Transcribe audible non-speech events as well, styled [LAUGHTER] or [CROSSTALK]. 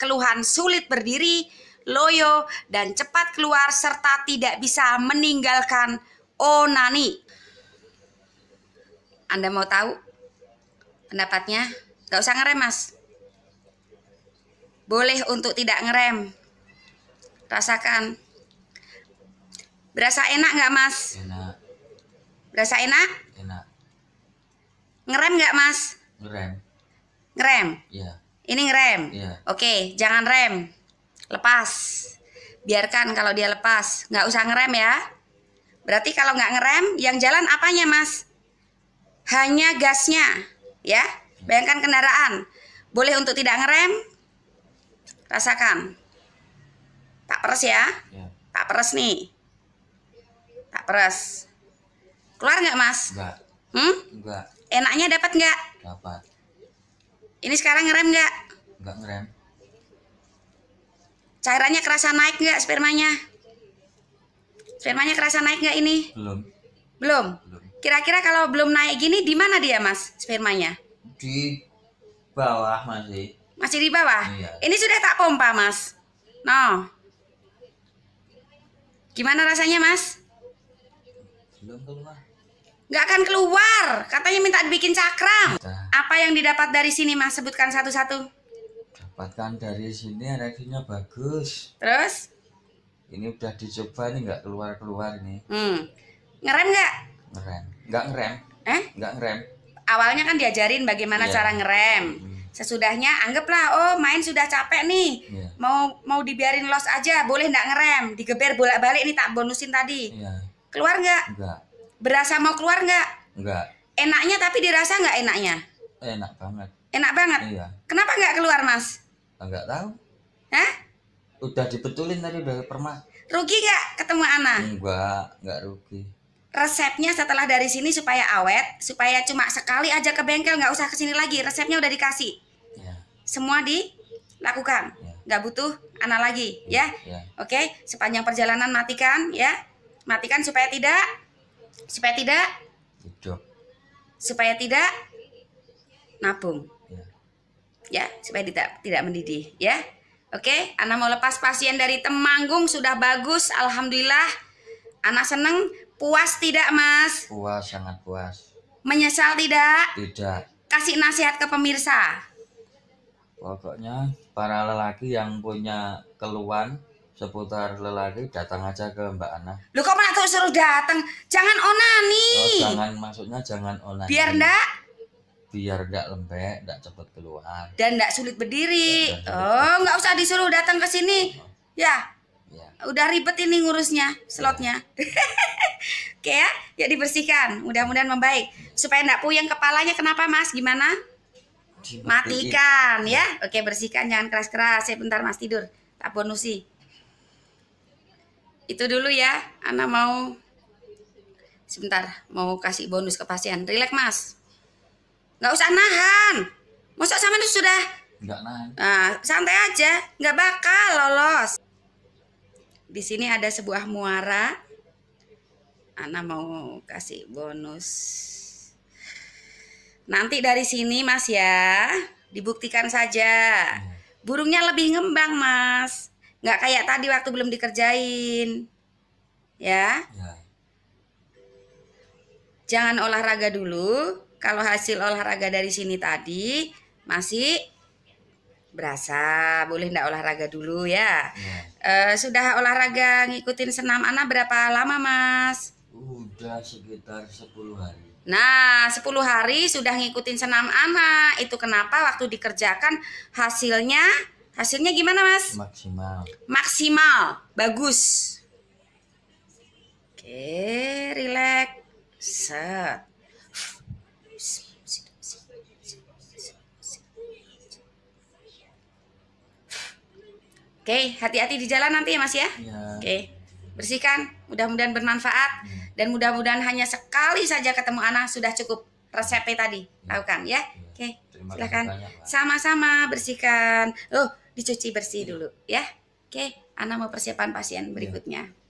keluhan sulit berdiri, loyo, dan cepat keluar serta tidak bisa meninggalkan onani. Anda mau tahu pendapatnya? Gak usah ngerem mas. Boleh untuk tidak ngerem. Rasakan. Berasa enak nggak mas? Enak. Berasa enak? Enak. Ngerem nggak mas? Ngerem. Ngerem? Iya. Ini ngerem. Iya. Oke, jangan rem. Lepas. Biarkan kalau dia lepas, nggak usah ngerem ya. Berarti kalau nggak ngerem, yang jalan apanya, Mas? Hanya gasnya, ya. Bayangkan kendaraan. Boleh untuk tidak ngerem? Rasakan. Tak peres ya? ya. Tak peres nih. Tak peres. Keluar nggak mas? Enggak. Hmm? Enggak. Enaknya dapat nggak? Dapat. Ini sekarang ngerem nggak? Nggak ngerem. Cairannya kerasa naik nggak spermanya? Spermanya kerasa naik nggak ini? Belum. Belum. Kira-kira kalau belum naik gini di mana dia mas spermanya? Di bawah masih. Masih di bawah? Iya. Ini sudah tak pompa mas. No. Gimana rasanya mas? Belum keluar. Nggak akan keluar. Katanya minta dibikin cakram. Minta. Apa yang didapat dari sini Mas? Sebutkan satu-satu. Dapatkan dari sini reviewnya bagus. Terus? Ini udah dicoba ini nggak keluar-keluar ini? Hmm. Ngerem nggak? Ngerem. Nggak ngerem. Eh? Nggak ngerem. Awalnya kan diajarin bagaimana yeah. cara ngerem. Hmm. Sesudahnya anggaplah oh main sudah capek nih. Yeah. Mau mau dibiarin los aja, boleh nggak ngerem? Digeber bolak-balik ini tak bonusin tadi. Yeah. Keluar nggak? Nggak. Berasa mau keluar nggak? Nggak. Enaknya tapi dirasa nggak enaknya? Enak banget. Enak banget. Iya. Kenapa nggak keluar mas? Nggak tahu. Hah? Udah dibetulin tadi dari permah Rugi nggak ketemu Ana? Enggak, nggak rugi. Resepnya setelah dari sini supaya awet, supaya cuma sekali aja ke bengkel nggak usah kesini lagi. Resepnya udah dikasih. Ya. Semua dilakukan. Ya. butuh Ana lagi, iya, ya. ya. ya. Oke, sepanjang perjalanan matikan, ya. Matikan supaya tidak, supaya tidak. Hidup. Supaya tidak nabung. Ya. ya, supaya tidak tidak mendidih, ya. Oke, Ana mau lepas pasien dari Temanggung sudah bagus, alhamdulillah. Ana seneng, puas tidak, Mas? Puas, sangat puas. Menyesal tidak? Tidak. Kasih nasihat ke pemirsa. Pokoknya para lelaki yang punya keluhan seputar lelaki datang aja ke Mbak Ana. Lu kok malah suruh datang? Jangan onani. Oh, jangan maksudnya jangan onani. Biar ndak biar nggak lembek, nggak cepat keluar. Dan nggak sulit berdiri. Dan, oh, nggak usah disuruh datang ke sini. Oh. Ya. ya. Udah ribet ini ngurusnya, slotnya. Ya. [LAUGHS] Oke ya, ya dibersihkan. Mudah-mudahan membaik. Supaya nggak puyeng kepalanya. Kenapa Mas? Gimana? Matikan ya. ya. Oke bersihkan, jangan keras-keras. Saya eh, bentar Mas tidur. Tak bonusi. Itu dulu ya. Ana mau sebentar mau kasih bonus ke pasien. Relax Mas nggak usah nahan masa sama itu sudah nggak nahan nah, santai aja nggak bakal lolos di sini ada sebuah muara Ana mau kasih bonus nanti dari sini mas ya dibuktikan saja burungnya lebih ngembang mas nggak kayak tadi waktu belum dikerjain ya, ya. jangan olahraga dulu kalau hasil olahraga dari sini tadi masih berasa, boleh ndak olahraga dulu ya? ya. E, sudah olahraga ngikutin senam anak berapa lama, Mas? Udah sekitar 10 hari. Nah, 10 hari sudah ngikutin senam anak. Itu kenapa waktu dikerjakan hasilnya hasilnya gimana, Mas? Maksimal. Maksimal. Bagus. Oke, relax. Set. Oke, hati-hati di jalan nanti ya Mas ya. ya. Oke, bersihkan. Mudah-mudahan bermanfaat hmm. dan mudah-mudahan hanya sekali saja ketemu anak sudah cukup resep ya tadi. Iya. Kan, ya. Lakukan ya. Oke, okay. silakan. Sama-sama bersihkan. Oh, dicuci bersih ya. dulu ya. Oke, anak mau persiapan pasien iya. berikutnya. Ya.